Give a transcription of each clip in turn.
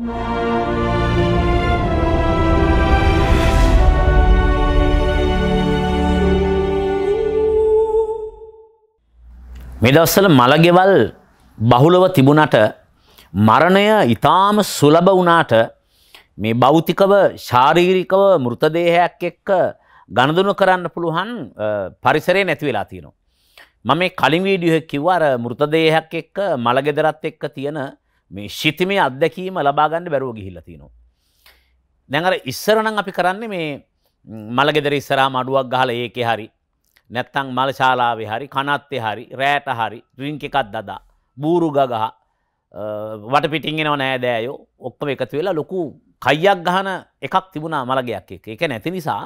මේ දවස්වල මලගෙවල් බහුලව තිබුණට මරණය ඊටාම සුලභ වුණාට මේ භෞතිකව ශාරීරිකව මෘතදේහයක් එක්ක ගනුදෙනු කරන්න පුළුවන් පරිසරය නැති වෙලා තියෙනවා. මම මේ කලින් වීඩියෝ එකේ කිව්වා අර මෘතදේහයක් එක්ක මලගෙදරත් එක්ක තියෙන මේ ශිතිමේ අත්දැකීම ලබාගන්න බැරුව ගිහිල්ලතිනවා. දැඟර ඉස්සරනං අපි කරන්නේ මේ මළගෙදර ඉස්සරා මඩුවක් ගහල ඒකෙ හරි නැත්තං මලශාලාවේ හරි කනත්තේ හරි රෑට හරි රිංක එකක් දදා බූරු ගගහ වට පිටිගෙනව නෑදෑයෝ ඔක්කම එකතු වෙලා ලොකු කයියක් ගහන එකක් තිබුණා මළගයක් එක එක නැති නිසා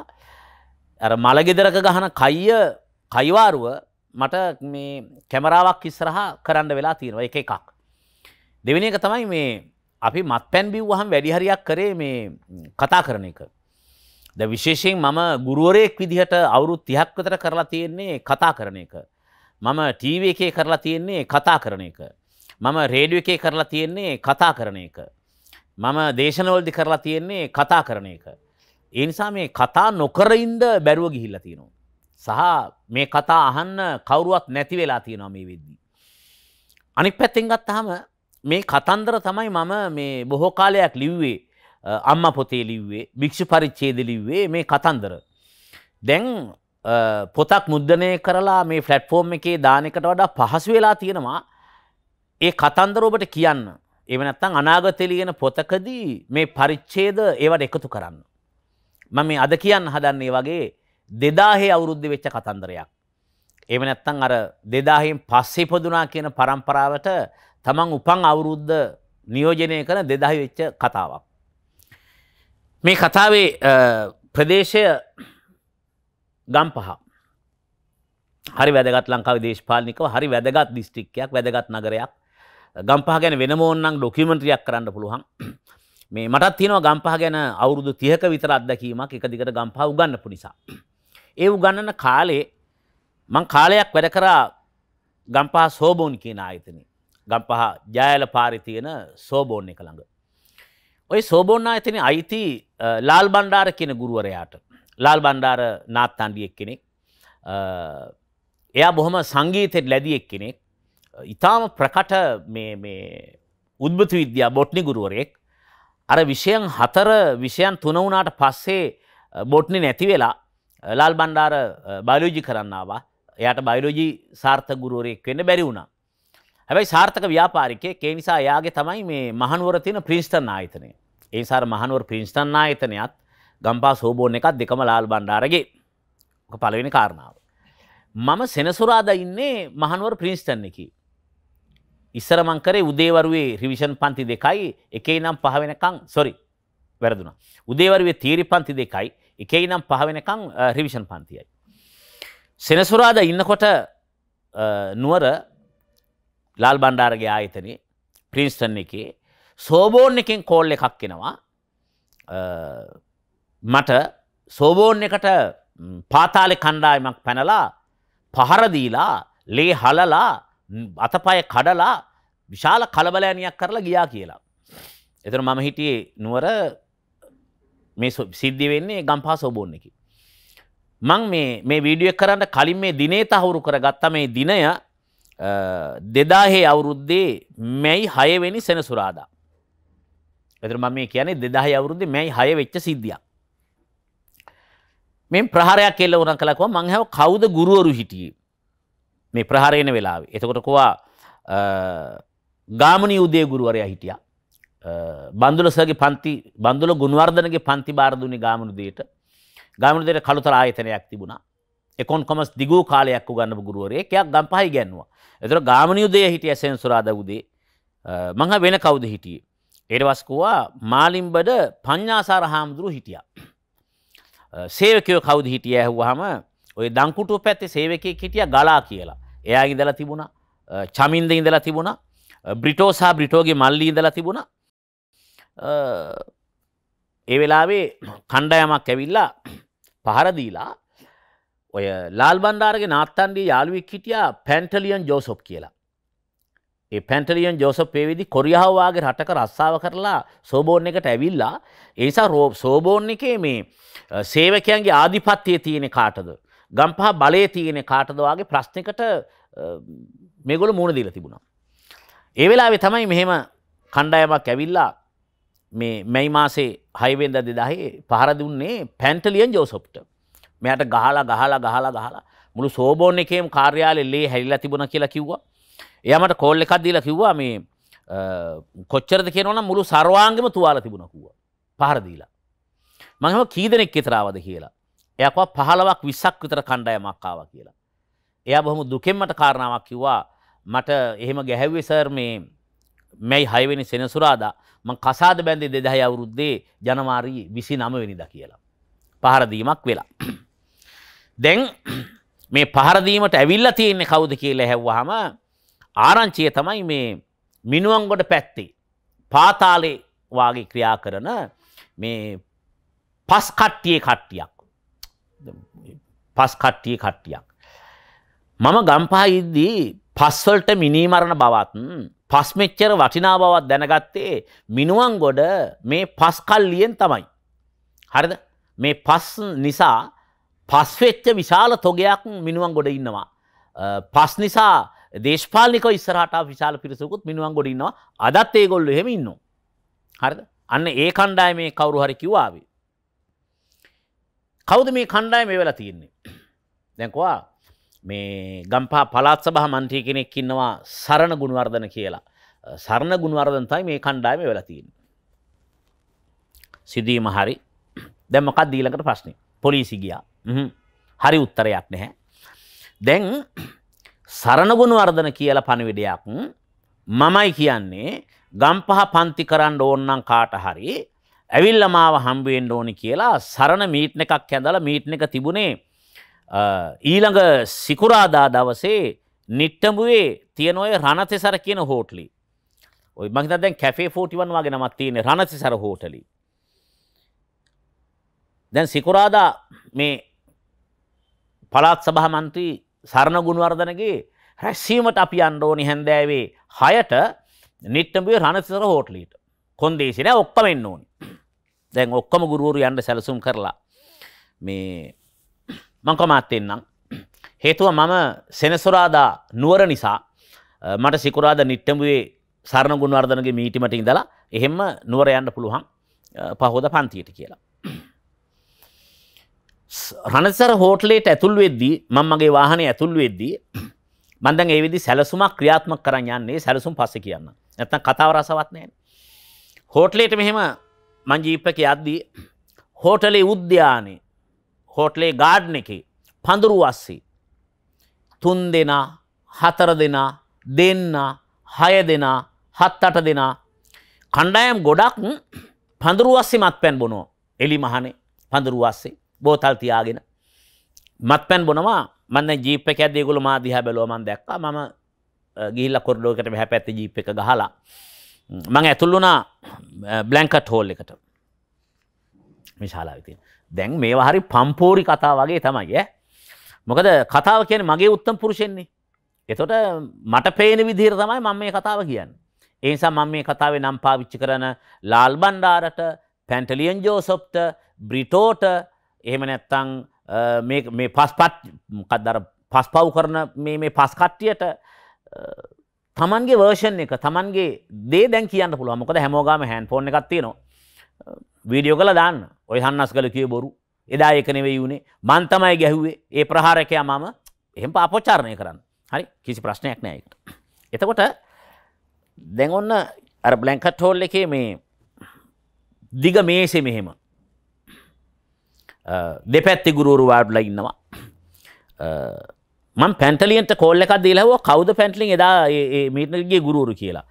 මළගෙදරක ගහන කයිය කයිවාරුව මට මේ කැමරාවක් ඉස්සරහා කරන්න වෙලා තියෙනවා එක එකක් දෙවෙන එක තමයි මේ අපි මත් පැන් බිව්වහම් වැඩිහරියක් කරේ මේ කතා කරන එක. ද විශේෂයෙන් මම ගුරුවරයෙක් විදිහට අවුරුත් තිහක් විතර කරලා තියෙන්නේ කතා කරන එක. මම ටීව එකේ කරලා තියෙන්නේ කතා කරන එක. මම රේඩිය එකේ කරලා තියෙන්නේ කතා කරන එක. මම දේශනවලදි කරලා තියෙන්නේ කතා කරන එක. ඒ නිසා මේ කතා නොකරයින්ද බැරුව ගිහිල්ලා තියෙනවා. සහ මේ කතා අහන්න කවුරුවත් නැති වෙලා තියෙනවා මේ වෙද්දී. අනිත් පැත්තෙන් ගත්තාම මේ කතන්දර තමයි මම මේ බොහෝ කාලයක් ලිව්වේ අම්ම පොතේ ලිව්වේ භික්ෂු පරිච්චේද ලිව්වේ මේ කතන්දර. දැන් පොතක් මුද්දනය කරලා මේ ෆලට්ෆෝර්ම් එකේ දානකට වඩා පහසු වෙලා තියෙනවා ඒ කතන්දර ඔබට කියන්න. එව නැත්තම් අනාගතේ ලියන පොතකදී මේ පරිච්ඡේද ඒවට එකතු කරන්න. මම මේ අද කියන්න හදන්නේ වගේ 2000 අවුරුද්දේ වෙච්ච කතන්දරයක්. එව නැත්තම් අර 2000න් පස්සේ ඉපදුනා කියන પરම්පරාවට තමන් උපන් අවුරුද්ධ නියෝජනය කරන දෙදහි වෙච්ච කතාවක්. මේ කතාවේ ප්‍රදේශය ගම් පහ. හරි වැදගත් ලංකාව දේශපාලිකව හරි වැදගත් දිස්ටික්කයක් වැදගත් නගරයක් ගම්පහ ගැන වෙන ඕන්නම් ඩොකිමෙන්ට්‍රියක් කරන්න පුළුවන් මේ මටත් තියෙනවා ගම්පහ ගැන අවුරුදු 30ක විතර අත්දැකීමක් එක දිගට ගම්පහ උගන්නපු නිසා. ඒ උගන්නන කාලේ මං කාලයක් වැඩ කරා ගම්පහ සෝබෝන් කියන ආයතනයේ. ගම්පහ ජයල පාරි තියෙන සෝබෝන් එක ළඟ. ඔය සෝබෝන්නා එතන අයිති ලාල් බණ්ඩාර කියන ගුරුවරයාට ලාල් බණ්ඩාර නාත්තන්ඩියෙක් කෙනෙක් එයා බොහොම සංගීතයට ලැදියෙක් කෙනෙක් ඉතාම ප්‍රකට උද්භති විද්‍යා බොට්නි ගුරුවරයෙක් අර විෂයන් හතර විෂයන් තුන වුණාට පස්සේ බොට්නි නැති වෙලා ලාල් බණ්ඩාර බයලෝජි කරන්නවා එයට බයිලෝජි සාර්ථ ගුරුවරයෙක් වෙන්න බැරි වුණා හැබැයි සාර්ථක ව්‍යාපාරිකයෙක් ඒ නිසා එයාගේ තමයි මේ මහනුවර තියෙන ප්‍රින්ස්ටන් ආයතනය. ඒ නිසා මහනුවර ප්‍රින්ස්ටන් ආයතනයත් ගම්පාස් හෝබෝන් එකත් දෙකම ලාල් බණ්ඩාරගේ. ඔක පළවෙනි කාරණාව. මම සෙනසුරාදා ඉන්නේ මහනුවර ප්‍රින්ස්ටන් එකේ. ඉස්සර මං කරේ උදේවරුවේ රිවිෂන් පන්ති දෙකයි එකේ නම් පහ වෙනකන් සොරි වැරදුනා. උදේවරුවේ තීරි පන්ති දෙකයි එකේ නම් පහ වෙනකන් රිවිෂන් පන්තියයි. සෙනසුරාදා ඉන්නකොට නුවර ලාල් බණ්ඩාරගේ ආයතනයේ ප්‍රින්ස්ටන් එකේ සෝබෝන් එකෙන් කෝල් එකක් එනවා මට සෝබෝන් එකට පාතාලි කණ්ඩායමක් පැනලා පහර දීලා ලේ හලලා අතපය කඩලා විශාල කලබලෑනියක් කරලා ගියා කියලා. එතන මම හිටියේ නුවර මේ සිද්ධිය වෙන්නේ ගම්පහ සෝබෝන් එකේ. මං මේ මේ වීඩියෝ එක කරන්න කලින් මේ දිනේ තහවුරු කරගත්ත මේ දිනය දෙදාහේ අවුරුද්දේ මැයි හයවෙනි සෙනසුරාදා. එතර මම මේ කියන්නේ දෙදාහ අවුරුද්දේ මැයි හය වෙච්ච සිද්ධියක්. මේ ප්‍රහාරයක් කෙල්ල වුණ කලකව මං හැව කවුද ගුරුවරු හිටියේ. මේ ප්‍රහාරයන වෙලාවේ. එතකොට කොවා ගාමනී උදේ ගුරුවරයා හිටියා. බන්දුලසගේ පන්ති බන්දුල ගුණවර්ධනගේ පන්ති බාරදුනි ගාමනුදේට ගාමනුදේට කළුතර ආයතනයක් තිබුණා. එකොන් කොමස් දිගූ කාලයක් ගන්න ගුරුවරේ එකයක් ගම් පහහි ගැන්නවා. එතර ගාමනියුදය හිටිය සෙන්සුරාද වදේ මහ වෙන කවුද හිටිය. එඩවස්කවා මාලිම්බඩ පඤ්ඥාසාර හාමුදුරු හිටිය. සේවකයෝ කවුද හිටිය ඇහුවහම ඔය දංකුටු පැත්තේ සේවකය හිටිය ගලා කියලා. එයාගේ දලා තිබුණ චමින්ද ඉඳලා තිබුණ බ්‍රිටෝසා බ්‍රිටෝගේ මල්ලි ඉඳලා තිබුණ ඒ වෙලාවේ කණ්ඩයමක් ඇවිල්ලා පහරදීලා ඔය ලාල් බන්ධාරගේ නාත්තන්ගේ යාළුවෙක් හිටියා පැන්ටලියන් ජෝසොප් කියලා. ඒ පැන්ටලියන් ජෝසප් පේවිදි කොරියාවවාගේ රටක රස්සාාව කරලා සෝබෝන් එකට ඇවිල්ලා ඒසා රෝ සෝබෝන් එකේ මේ සේවකයන්ගේ ආධිපත්තිය තියෙන කාටද. ගම්පහ බලය තියෙන කාටදවාගේ ප්‍රශ්නකට මෙගොල මුණ දීල තිබුණා. ඒ වෙලාවෙ තමයි මෙහෙම කණ්ඩායමක් ඇවිල්ලා මේ මැයි මාසේ හයිවෙන්ද දෙදහේ පහරදුන්නේ පැන්ටලියන් ජෝසොප්ට. මෙයාට ගහලා ගහලා ගහලා ගහලා මුළු සෝබෝන් එකේම කාර්යාලෙ ලේ හැරිලා තිබුණා කියලා කිව්වා. එයා මට කෝල් එකක් දීලා කිව්වා මේ කොච්චරද කියනවා නම් මුළු සර්වාංගෙම තුවාලා තිබුණා කිව්වා. පහර දීලා. මම හිතුවා කී දෙනෙක් විතර ආවද කියලා. එයා කිව්වා 15ක් 20ක් විතර කණ්ඩායමක් ආවා කියලා. එයා බොහොම දුකෙන් මට කාරණාවක් කිව්වා මට එහෙම ගැහැව්වේ සර් මේ මෙයි හයවෙනි සෙනසුරාදා මං කසාද බැන්දේ 2000 අවුරුද්දේ ජනවාරි 29 වෙනිදා කියලා. පහර දීමක් වෙලා. දැන් මේ පහර දීමට ඇවිල්ලා තියෙන්නේ කවුද කියලා ඇහුවාම ආරංචිය තමයි මේ මිනුවන්ගොඩ පැත්තේ පාතාලේ වාගේ ක්‍රියා කරන මේ පස් කට්ටියේ කට්ටියක් පස් කට්ටියේ කට්ටියක් මම ගම්පහ ඉද්දී පස්වලට මිනීමරණ බවත් පස් මෙච්චර වටිනා බවත් දැනගත්තේ මිනුවන් ගොඩ මේ පස් කල්ලියෙන් තමයි හරිද මේ පස් නිසා පස්වෙච්ච විශාල තොගයක් මිනුවන් ගොඩ ඉන්නවා. පස් නිසා දේශපාලික ඉස්සරහට විශාල පිරිසකුත් මිනුවන් ගොඩින්නවා අදත් ඒගොල්ල හෙම ඉන්න. හරිද අන්න ඒ කණ්ඩාය මේ කවරු හරි කිව්වාවේ. කවුද මේ කණ්ඩාය මේ වෙලා තියෙන්නේ. දැන්කවා මේ ගම්පා පලාත් සබහ මන්ත්‍රී කෙනෙක් ඉන්නවා සරණ ගුණවර්ධන කියලා. සරණ ගුණවර්ධනතයි මේ කණ්ඩායම වෙලා තියෙන්නේ. සිදුවීම හරි දැම්මකත් දීලකට ප්‍රශ්නේ. පොලිසි ගියා හරි උත්තරයක් නැහැ. දැන් සරණගුණ වර්ධන කියල පණවිඩයක් මමයි කියන්නේ ගම්පහ පන්ති කරන්න ඕන්නම් කාට හරි ඇවිල්ල මාව හම්බුවෙන්ඩ ඕනි කියලා සරණ මීට්න එකක් හැඳල මීට්න එක තිබුණේ ඊළඟ සිකුරාදා දවසේ නිට්ටඹුවේ තියනොය රණතෙසර කියන හෝටලි ඔයි මහිත දැන් කැේ ෆෝටිවන් වගේ නමත් තියන රණතිසර හෝටලි දැන් සිකුරාදා මේ පළාත් සභහ මන්ත්‍රී සරණ ගුණවර්ධනගේ රැස්සීමට අපි අන්ඩෝනි හැන්දෑවේ හයට නිට්ටඹිය රණසිර හෝටලීට කොන්දේසින ඔක්කම එන්න ඕනි දැන් ඔක්කම ගුරුවරු යන්ට සැලසුම් කරලා මේ මංකමත් එන්නම් හේතුව මම සෙනසුරාදා නුවර නිසා මට සිකුරාද නිට්ටඹුවේ සරණ ගුණවර්ධනගේ මීටිමටින් දලා එහෙම නුවර යන්න පුළුවන් පහෝද පන්තියට කියලා රණසර හෝටලේට ඇතුල් වෙද්දී මම මගේ වාහනේ ඇතුල් වෙද්දී මම දැන් ඒ විදිහ සැලසුමක් ක්‍රියාත්මක කරන් යන්නේ සැලසුම් පස්සේ කියන්න. නැත්තම් කතාව රසවත් නැහැ. හෝටලේට මෙහෙම මං ජීප් එකේ යද්දී හෝටලේ උද්‍යානයේ හෝටලේ ගාඩ්න එකේ පඳුරු වස්සේ තුන් දෙනා හතර දෙනා දෙන්න හය දෙනා හත් අට දෙනා කණ්ඩායම් ගොඩක් පඳුරු වස්සේ මත් පැන් බොනෝ එලි මහනේ පඳුරු වස්සේ බෝතල් තියාගෙන. මත්පැන් බොනවා මන්න ජීප එක ඇදේගුල මා දිහා බැලුව මන් දැක්කා මම ගිහිල්ලා කොරඩෝකට බැහැ පැත්තේ ජීප් එක ගහලා මම ඇතුල් වුණා බ්ලැන්කට් හෝල් එකට. මේ ශාලාවේ තියෙන. දැන් මේවා හරි පම්පෝරි කතා වගේ තමයි ඈ. මොකද කතාව කියන්නේ මගේ උත්තම පුරුෂයෙන්නේ. එතකොට මට පේන විදිහට තමයි මම මේ කතාව කියන්නේ. ඒ නිසා මම මේ කතාවේ නම් පාවිච්චි කරන ලාල් බණ්ඩාරට, පැන්ටලියන් ජෝසොප්ට, බ්‍රිටෝට එහෙම නැත්තං මේ පස්පත් කදර පස් පව් කරන මේ පස්කට්ටියට තමන්ගේ වර්ෂන් එක තමන්ගේ දේ දැන් කියන්න පුළුව මොකද හැමෝගම හැන් ෆෝන් එකක් තියෙනවා වීඩියෝ කළ දාන්න ඔය හන්නස් කළ කිය බොරු එදා එකනෙවෙයි වුණේ මන් තමයි ගැහුවේ ඒ ප්‍රහාරකයා මම එහෙම පාපොච්චාරණය කරන්න හරි කිසි ප්‍රශ්නයක් නෑයිට එතකොට දැන් ඔන්න අර බ්ලැංකට් හෝල් එකේ මේ දිග මේසේ මෙහෙම දෙපැත්ති ගුරුවරු වාඩුල ඉන්නවා. මන් පැන්ටලියන්ට කෝල්ල එකක් දීලහෝ කවුද පැන්ටලින් එදා මීටනගේ ගුරුවරු කියලා.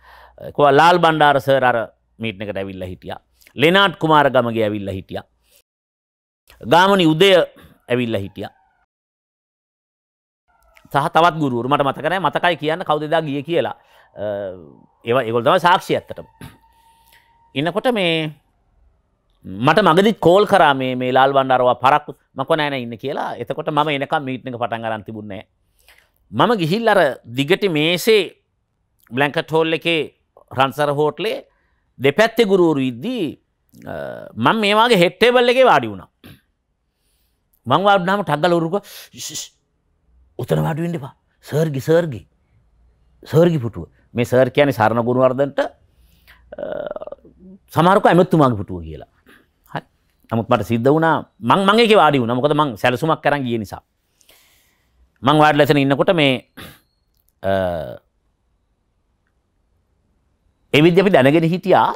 කො ලාල් බණ්ඩාර සර් අර මීට්නකට ඇවිල්ල හිටිය. ලෙනාට් කුමාර ගමගේ ඇවිල්ල හිටිය. ගාමනි උදය ඇවිල්ල හිටිය. සහ තවත් ගුරුවරු මට මතකනෑ මතකයි කියන්න කවුදදා ගිය කියලා ඒව ඒගොල්දම සාක්ෂි ඇත්තටම. ඉන්නකොට මේ මට මගදි කෝල් කරා මේ මේ ලාල් බණ්ඩාරවා පරක්කු මක නෑන ඉන්න කියලා එතකොට මම එනකම් මීට්නක පටන් ගන්න තිබුණේ මම ගිහිල් අර දිගට මේසේ බ්ලැංකට් හෝල් එකේ රන්සර හෝටලේ දෙපැත්තේ ගුරුවරු ඉද්දී මම මේ වගේ හෙඩ් ටේබල් එකේ වාඩි වුණා මං වාඩි වුණාම ටග්ගල උරුක උතන වාඩි වෙන්න එපා සර්ගි සර්ගි සර්ගි පුටුව මේ සර් කියන්නේ සරණ ගුණවර්ධනට සමහරක ඇමතුමාගේ පුටුව කියලා නමුත් මට සිද්ධ වුණා මං මං එකේ වාඩි වුණා මොකද මං සැලසුමක් කරන් ගිය නිසා මං වාඩිලා එතන ඉන්නකොට මේ ඒ විදිහට අපි දැනගෙන හිටියා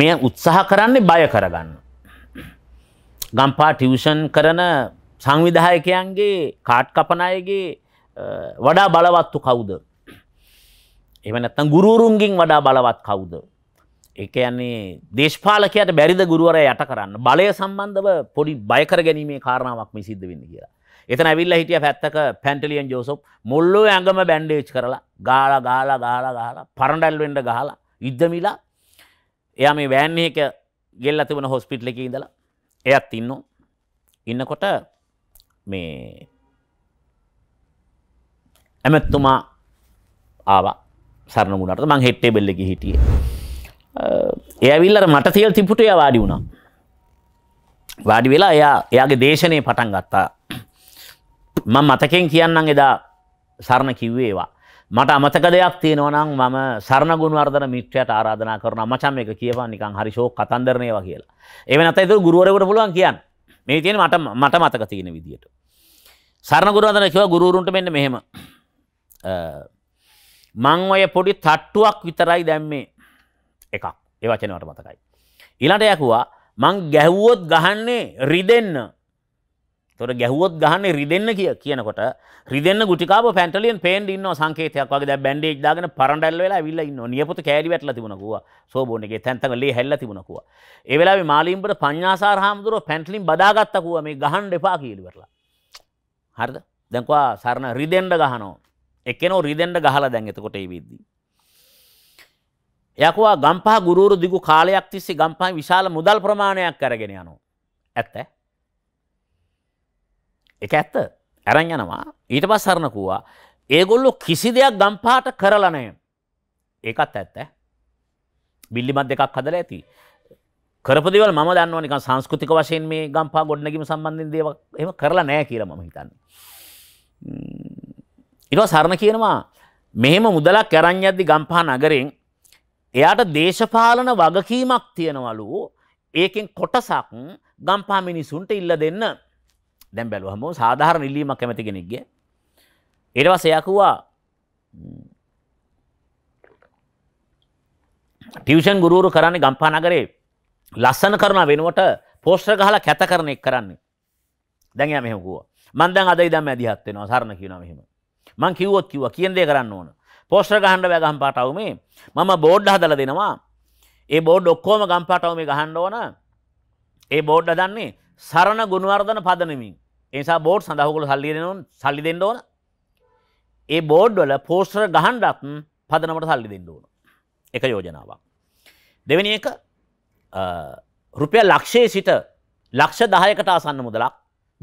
මේ උත්සාහ කරන්නේ බය කරගන්න ගම්පා ටියුෂන් කරන සංවිධායකයන්ගේ කාට් කපන අයගේ වඩා බලවත්තු කවුද එහෙම නැත්නම් ගුරුවරුන්ගෙන් වඩා බලවත් කවුද එක යන්නේ දේශපාලකයට බැරිද ගුරුවරය යට කරන්න බලය සම්බන්ධව පොඩි බයකර ගැනීමේ කාරණාවක් මේ සිද්ධ වෙන්න කියලා. එතන ඇවිල්ලා හිටිය පැත්තක පැන්ටලියන් ජෝසප් මුල්ලෝ ඇඟම බැන්ඩේජ් කරලා ගාලා ගාලා ගාලා ගාලා පරණඩල් වෙන්න ගහලා ඉද්දමිලා එයා මේ වෑන් එක ගෙල්ලා තිබුණ හොස්පිටල් එකේ ඉඳලා එයත් ඉන්නෝ. ඉන්නකොට මේ ඇමැත්තුමා ආවා සරණ වුණාට මං හෙට්ටේ බෙල්ලෙක හිටියේ. එයවිල්ලර මට තියල් තිපුටය වාඩි වුණා. වාඩි වෙලා එයා එයාගේ දේශනය පටන් ගත්තා. මං මතකෙන් කියන්නම් එදා සරණ කිව්වේවා. මට අමතක දෙයක් තියෙනවනම් මම සරණ ගුණවර්ධන මිත්‍රයාට ආරාධනා කරනවා මචං මේක කියපන් නිකන් හරි ෂෝක් කතන්දරණේවා කියලා. එහෙම නැත්නම් ඒක ගුරුවරයෙකුට පුළුවන් කියන්න. මේ තියෙන මට මට මතක තියෙන විදියට. සරණ ගුණවර්ධන කිව්වා ගුරුවරුන්ට මෙන්න මෙහෙම. මං ඔය පොඩි තට්ටුවක් විතරයි දැම්මේ. එකක් ඒ වචනවට මතකයි. ඉළට යකුවා මං ගැහ්වොත් ගහන්නේ රිදෙන්න තොට ගැහුවොත් ගහන්නේ රිදන්න කිය කියනකොට රිදන්න ගුටිකාව පැටලියෙන් පේන්ඩ ඉන්න සංකේතයක් වගේ බැන්ඩේ දාගෙන පරඩල් වෙලා විල්ල න්න නියපොත කෑරි වැටල තිබුණකුව සෝබෝනගේ තැන්තකලේ හැල්ල තිබුණකුව. එවෙලා මාලින්ට පඤ්ඥාසා හාමුදුර පැටලින් බදාගත්තකුව මේ ගහන් දෙපා කියලිවරලා. හරිද දැන්වා සරණ රිදෙන්ඩ ගහනෝ එකනෝ රිදෙන්ඩ ගහලා දැන්ගතකොට ඒ විද්දී. යකවා ගම්පහ ගුරුරු දිගු කාලයක් තිස්සේ ගම්පහ විශාල මුදල් ප්‍රමාණයක් කරගෙන යනු. ඇත්ත. එක ඇත්ත ඇරං යනවා ඊට පස් සරණකුවා ඒගොල්ලො කිසි දෙයක් ගම්පාට කරලනය. ඒකත් ඇත්ත. බිල්ලිමත් දෙකක් හදල ඇති. කරපදිවල් ම දන්නවනික සංස්කෘතික වශයෙන් මේ ගම්පා ගොඩ්නැකිම සම්බන්ධින් දේව එම කරලා නෑ කියල ම හිතන්න. ඉරෝ සරණ කියනවා මෙහෙම මුදලක් කරං අද්දි ගම්පා නගරෙන් එයාට දේශපාලන වගකීමක් තියෙනවලු ඒකෙන් කොටසක් ගම්පා මිනිසුන්ට ඉල්ල දෙන්න දැම් බැලුවහම සාධාරණ ඉල්ලීමක් කැමති කෙනෙක්ගේ ඒටවස් එයකුවා ටියෂන් ගුරුවරු කරන්නේ ගම්පා නගරේ ලස්සන කරන වෙනුවට පෝස්ට්‍ර ගහලා කැත කරන එක් කරන්නේ දැන් මෙහකුව මන්දන් අදයි දම් ඇදිහත්වෙනවා සරණ කියනව මෙහෙම මං කිව්වොත් කිව්ව කියන්දේ කරන්න ඕන පෝස්ටර් ගහන්න බෑ ගම්පාටව මේ මම බෝඩ් හදලා දෙනවා. ඒ බෝඩ් ඔක්කොම ගම්පාටව මේ ගහන්න ඕන. ඒ බෝඩ් හදන්නේ සරණ ගුණවර්ධන පදනමින්. ඒ නිසා බෝඩ් සඳහවගල සල්ලි දෙන්න ඕන, සල්ලි දෙන්න ඕන. ඒ බෝඩ් වල පෝස්ටර් ගහන්නත් පදනමට සල්ලි දෙන්න ඕන. එක යෝජනාවක්. දෙවෙනි එක රුපියල් ලක්ෂයේ සිට ලක්ෂ 10කට ආසන්න මුදලක්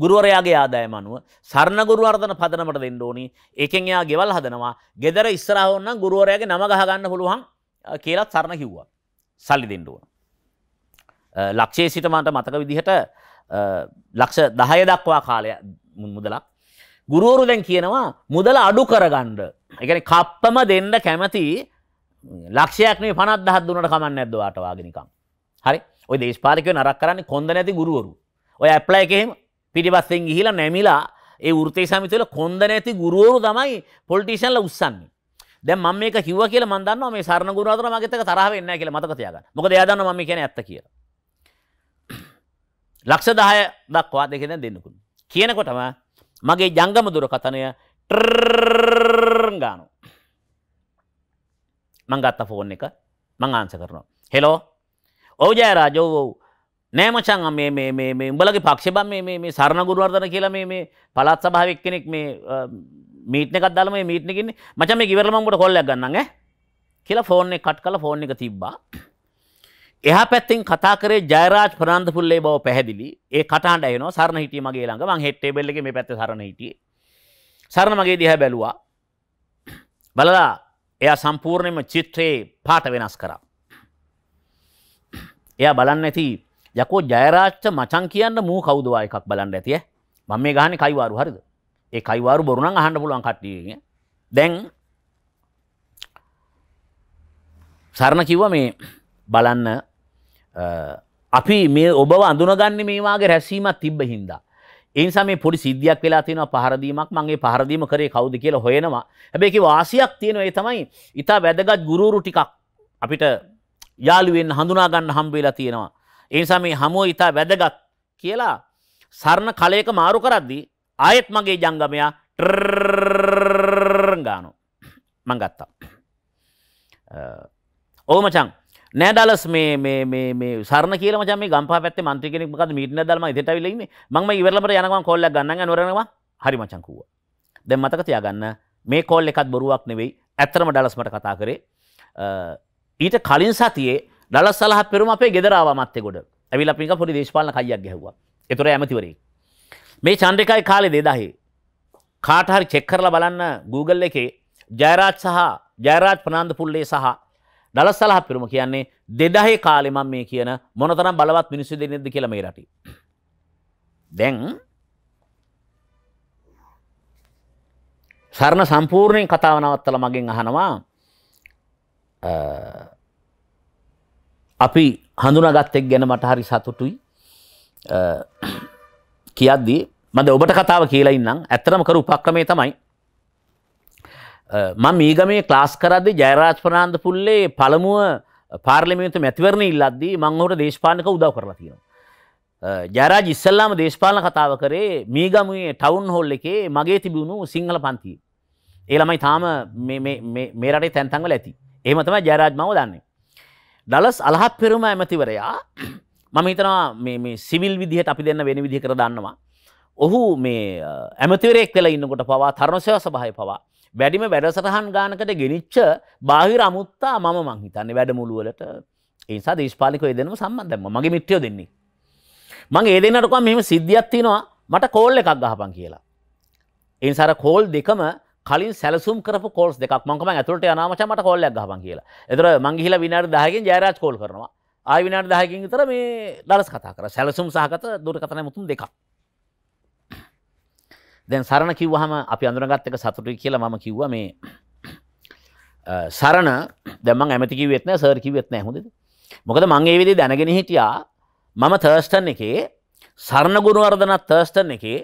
ගුරුවරයාගේ ආදායම අනුව සරණ ගුරුවර්ධන පදනමට දෙන්න ඕනි. ඒකෙන් එයා ගෙවල් හදනවා. ගෙදර ඉස්සරහ වුණනම් ගුරුවරයාගේ නම ගහ ගන්න පුළුවන් කියලා සරණ කිව්වා. සල්ලි දෙන්න ඕන. ලක්ෂයේ සිට මට මතක විදිහට ලක්ෂ 10 දක්වා කාලය මුදලක් ගුරුවරු දැන් කියනවා මුදල අඩු කරගන්න. ඒ කියන්නේ කප්පම දෙන්න කැමති ලක්ෂයක් නෙවෙයි 50000ක් දුන්නට කමන්නේ නැද්ද ඔයාට වාගේ නිකන්. හරි. ওই දේශපාලකයෝ නරක කරන්නේ කොන්ද නැති ගුරුවරු. ඔය ඇප්ලයි එකේ එහෙම පිටිපස්සෙන් ගිහිලා නැමිලා ඒ වෘත්තේ සමිතිවල කොන්ද නැති ගුරුවරු තමයි පොලිටිෂන්ලා උස්සන්නේ. දැන් මම මේක කිව්වා කියලා මම දන්නවා මේ සරණ ගුරු අතර මගෙත් එක තරහ වෙන්නේ නැහැ කියලා මතක තියාගන්න. මොකද එයා දන්නවා මම කියන්නේ ඇත්ත කියලා. ලක්ෂ 10 දක්වා දෙකෙන් දැන් දෙන්නකෝ. කියනකොටම මගේ ජංගම දුරකථනය ගානෝ. මං ගත්ත ෆෝන් එක මං ආන්සර් කරනවා. හෙලෝ. ඔව් ජයරාජ් ඔව් ඔව්. නෑ මචං මේ මේ මේ මේ උඹලගේ පක්ෂ බම් මේ මේ මේ සරණ ගුරුවර්ධන කියලා මේ මේ පළාත් සභාව එක්කෙනෙක් මේ මීට් එකක් දාලා මේ මීට් එකේ ඉන්නේ මචං මේක ඉවරලා මම උඹට කෝල් එකක් ගන්නම් ඈ කියලා ෆෝන් එක කට් කරලා ෆෝන් එක තිබ්බා එහා පැත්තෙන් කතා කරේ ජයරාජ් ප්‍රනාන්දපුල්ලේ බව පැහැදිලි. ඒ කටහඬ එනවා සරණ හිටියේ මගේ ළඟ. මං හෙඩ් ටේබල් එකේ මේ පැත්තේ සරණ හිටියේ. සරණ මගේ දිහා බැලුවා. බලලා එයා සම්පූර්ණයෙන්ම චිත්‍රේ පාට වෙනස් කරා. එයා බලන්නේ නැති යකෝ ජයරාච්ච මචන් කියන්න මූ කවුදවා එකක් බලන්න ඇතිය මම මේ ගහන කයිවාරු හරිද ඒ කයිවාරු බොරුණන් අහන්න පුළුවන් කට්ටිය දැන් සරණ කිව්ව මේ බලන්න අපි මේ ඔබව අඳුනගන්න මේවාගේ රැසීමක් තිබ්බ හින්දා ඒනිසා මේ පොඩි සිද්ධියක් වෙලා තියෙනවා පහරදීමක් මගේ පහරදීම කරේ කවුද කියලා හොයනවා හැබැයි ඒකේ වාසියක් තියෙනවා ඒ තමයි ඊට වැදගත් ගුරුවරු ටිකක් අපිට යාළුවෙන් හඳුනා ගන්න හම්බ වෙලා තියෙනවා ඒ නිසා මේ හමුව ඊට වැදගත් කියලා සරණ කලයක මාරු කරද්දී ආයෙත් මගේ ජංගමයා ගානු මං ගත්තා. ඕ මචං නෑඩලස් මේ සරන කියල මචම ගම්පා පැත් මන්ත්‍ර කෙනෙක් මකද මීට දල්ම දෙටවිලීම මම ඉවරලට යනවා කොල්ල ගන්න නොරනවා හරි මචංකුව. දැ මතක තියාගන්න මේ කොල් එකත් බොරුවක් නෙවෙයි ඇත්තරම ඩලස්මට කතා කරේ ඊට කලින් සතියේ දල සලහ පෙරම අපේ ගෙදරාව මත්තෙකොට ඇවිල පික පොඩි දේශපාලන කයියක් ගැහවා එතුර ඇමතිවරේ මේ චන්ද්‍රකයි කාලෙ දෙදාහේ කාටහරි චෙක් කරලා බලන්න Google එකේ ජයරාජ් සහ ජයරාජ් ප්‍රනාන්ද පුල්ලේ සහ දල සලහ පෙරම කියන්නේ දෙදහේ කාලෙ මම මේ කියන මොනතරම් බලවත් මිනිස්සු දෙන්නේද කියලා මේ රටේ දැන් සරණ සම්පූර්ණයෙන් කතාව නවත්තලා මගෙන් අහනවා අපි හඳුනාගත් එක් ගැන මට හරි සතුටුයි කියද්දී මද ඔබට කතාව කියලා ඉන්නම් ඇත්තරම කර උපක්‍රමේ තමයි මම මීගමේ ක්ලාස් කරද්දි ජයරාජ් ප්‍රනාන්ද පුල්ලේ පළමුව පාර්ලිමේන්තු මැතිවරණ ඉල්ලද්දී මං ඔහුට දේශපාලනික උදව් කරලා තියෙනවා. ජයරාජ් ඉස්සල්ලාම දේශපාලන කතාව කරේ මීගමුවේ ටවුන් හෝල් එකේ මගේ තිබුණු සිංහල පන්තියේ. ඒ ළමයි තාම මේ රටේ තැන් තැන්වල ඇති. එහෙම තමයි ජයරාජ් මම දන්නේ. ඩලස් අලහත් පෙරුම ඇමතිවරයා මම හිතනවා මේ සිවිල් විදිහට අපි දෙන්න වෙන විදිහ කර දන්නවා. ඔහු මේ ඇමතිවරෙක් වෙලා ඉන්නකොට පවා තරුණසේව සභාවේ පවා වැඩිම වැඩසටහන් ගානකට ගෙනිච්ච බාහිර අමුත්තා මම මං හිතන්නේ වැඩමුළුවලට ඒ නිසා දේශපාලකයෝ ඒ දෙනම සම්බන්ධ දැම්මා. මගේ මිත්‍රයෝ දෙන්නේ. මං ඒ දෙන්නට කොහොම මෙහෙම සිද්ධියක් තියෙනවා මට කෝල් එකක් ගහපන් කියලා. ඒ නිසා කෝල් දෙකම කලින් සැලසුම් කරපු කෝල්ස් දෙකක් මංකම ඇතුළට යනාමච මට කෝල්ලයක් ගහපන් කියලා. එතකොට මං ගිහිලා විනාඩි 10කින් ජයරාජ් කෝල් කරනවා. ආයි විනාඩි 10කින් විතර මේ දරස් කතා කරා. සැලසුම් සහගත දුරකථන මුතුන් දෙකක්. දැන් සරණ කිව්වහම අපි අඳුනගත්ත එක සතුටුයි කියලා මම කිව්වා මේ සරණ දැන් මං ඇමති කිව්වෙත් නෑ සර් කිව්වෙත් නෑ හොඳද? මොකද මං ඒ විදිහේ දැනගෙන හිටියා මම තර්ස්ටන් එකේ සරණ ගුණවර්ධන තර්ස්ටන් එකේ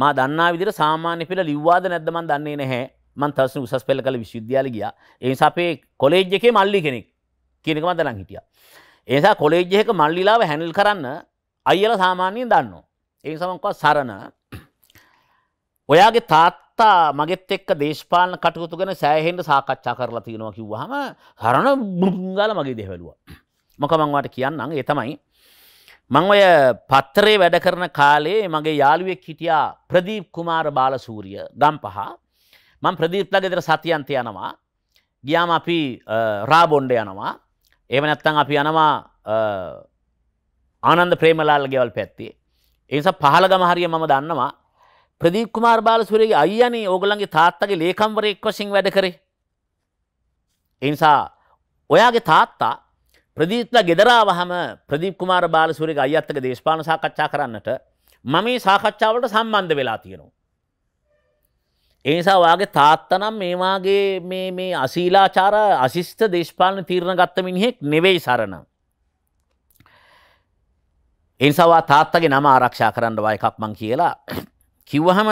මා දන්නා විදිර සාමාන්‍ය පෙළ ලිව්වාද නැද්දමන් දන්නේ නැහැ මන් තසන උසස් පෙළ කළ විශ්වවිද්‍යාල ගිය ඒනිසා අපේ කොලේජ් එකේ මල්ලි කෙනෙක් කියනක මදනම් හිටිය. ඒසා කොලේජ් එක මල්ලිලාව හැනිල් කරන්න අයිල සාමාන්‍යයෙන් දන්න. ඒ සමක්වා සරණ ඔයාගේ තාත්තා මගෙත් එක්ක දේශපාලන කටයුතු ගැන සෑහෙන්ට සාකච්ඡා කරලා තියෙනවා කිව්වහම හරණ බුංගල මගේ දෙවැලුව. මොකමංවාට කියන්න ඒ තමයි මං ඔය පත්තරේ වැඩ කරන කාලේ මගේ යාළුවෙක් හිටියා ප්‍රදීප් කුමාර බාලසූරිය ගම් පහ මං ප්‍රදීප්ලා ගෙදර සතියන්ත යනවා ගියාම අපි රාබොන්්ඩ යනවා ඒම නැත්තං අපි යනවා ආනන්ද ප්‍රේමලාල් ගෙවල් පැත්තේ එනිසා පහළ ගමහරිය මම දන්නවා ප්‍රදීප් කුමාර බාලසූරගේ අයනේ ඕගලන්ගේ තාත්තගේ ලේකම්වරෙක් වසින් වැඩ කරේ එනිසා ඔයාගේ තාත්තා ප්‍රදීත්ලා ගෙදරාවහම ප්‍රදීප් කුමාර බාලසූරික අයත්තක දේශපාලන සාකච්ඡා කරන්නට මම මේ සාකච්ඡාවලට සම්බන්ධ වෙලා තියෙනවා. ඒ නිසා වාගේ තාත්තා නම් මේ වාගේ මේ මේ අශීලාචාර අශිෂ්ට දේශපාලන තීරණ ගත්ත මිනිහෙක් නෙවෙයි සරණ. ඒ නිසා වා තාත්තගේ නම ආරක්ෂා කරන්න වා එකක් මං කියලා කිව්වහම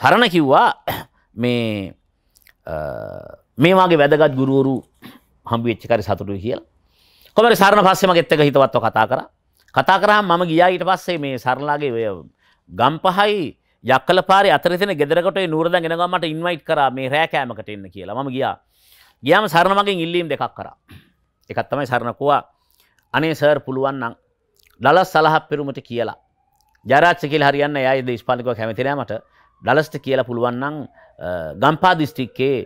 සරණ කිව්වා මේ මේ වාගේ වැදගත් ගුරුවරු හම්බ වෙච්ච කාරි සතුටුයි කියලා. කොමරි සරණ පස්සේ මගෙත් එක හිතවත්ව කතා කරා. කතා කරාම මම ගියා ඊට පස්සේ මේ සරණලාගේ ඔය ගම්පහයි යක්කල පාරේ අතරේ තියෙන ගෙදරකට ඒ නూరుදන් එනවා මට ඉන්වයිට් කරා මේ රෑ කෑමකට එන්න කියලා. මම ගියා. ගියාම සරණ මගෙන් ඉල්ලීම් දෙකක් කරා. එකක් තමයි සරණ කුවා අනේ සර් පුළුවන් නම් ඩලස් සලහ පෙරුමට කියලා. ජරාච්ච කියලා හරියන්න එයා ඒ ඉස්පානිකව කැමති නෑ මට. ඩලස්ට කියලා පුළුවන් නම් ගම්පා දිස්ත්‍රික්කයේ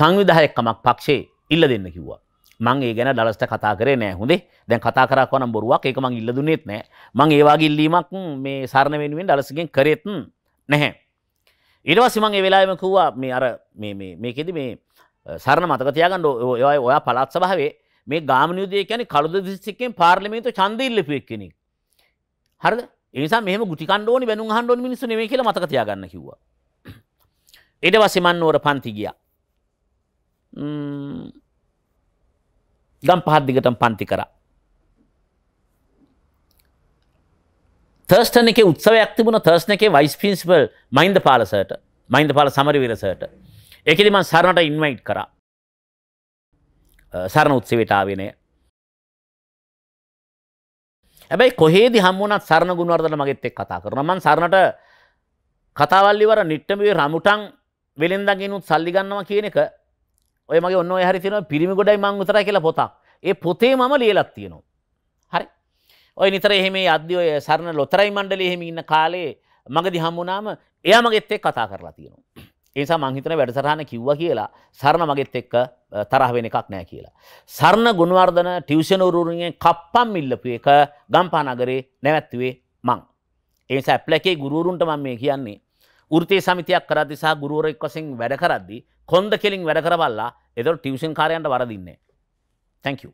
සංවිධායකකමක් පක්ෂේ ඉල්ල දෙන්න කිව්වා. මං ඒ ගැන දලස්ට කතා කරේ නෑ හොඳේ දැන් කතා කරක් වනම් බොරුවක් ඒක මං ඉල්ල දුන්නෙත් නෑ මං ඒවා ඉල්ලීමක් මේ සරණ වෙනුවෙන් දලසගෙන් කරෙත් නැහැ ඊට පස්සේ මං ඒ වෙලාවෙම කිව්වා මේ අර මේ මේ මේකෙදි මේ සරණ මතක තියාගන්න ඔය ඔයා පළාත් සභාවේ මේ ගාමනියුදය කියන්නේ කළුද දිස්ත්‍රික්කයෙන් පාර්ලිමේන්තුව ඡන්දය ඉල්ලපු එක්කෙනෙක් හරිද එනිසා මෙහෙම ගුටි කණ්ඩ ඕනි බැනුම් අහන්න ඕනි මිනිස්සු නෙමෙයි කියලා මතක තියාගන්න කිව්වා ඊට පස්සේ මන් නුවර පන්ති ගියා ගම් පහත් දිගටම පන්ති කරා. තර්ස්ටන් එකේ උත්සවයක් තිබුණා තර්ස්ටන් එකේ වයිස් ප්‍රින්සිපල් මහින්ද පාලසට මහින්ද පාල සමරවීර සර්ට. ඒකෙදි මම සරණට ඉන්වයිට් කරා. සරණ උත්සවයට ආවේ නෑ. හැබැයි කොහේදි හම් වුණත් සරණ ගුණවර්ධන මගෙත් එක්ක කතා කරනවා. මම සරණට කතාවල් ඉවර නිට්ටඹුවේ රමුටන් වෙලෙන්දගෙනුත් සල්ලි ගන්නවා කියන එක ඔය මගේ ඔන්න හරි තියෙන පිරිමි ගොඩයි මං විතරයි කියලා පොතක්. ඒ පොතේ මම ලියලක් තියෙනවා. හරි. ඔය නිතර එහෙම අද්දි ඔය සරණ ලොතරයි මණ්ඩලයේ එහෙම ඉන්න කාලේ මගදී හම්බුනාම එයා මගෙත් එක්ක කතා කරලා තියෙනවා. ඒ නිසා මං හිතන වැඩසටහන කිව්වා කියලා සරණ මගෙත් එක්ක තරහ වෙන එකක් නැහැ කියලා. සරණ ගුණවර්ධන ටියුෂන් උරුරුගෙන් කප්පම් ඉල්ලපු එක ගම්පහ නගරේ නැවැත්තුවේ මං. ඒ නිසා ඇප්ලකේ ගුරුවරුන්ට මම මේ කියන්නේ ෘතිය සමිතියක් කරදදි සහ ගුරුවරෙක් වසින් වැඩ කරද්දි කොන්ද කෙලින් වැඩ කරබල්ලා එදො ටිවෂන් කාරයන්ට වරදින්නේ. තැංකූ.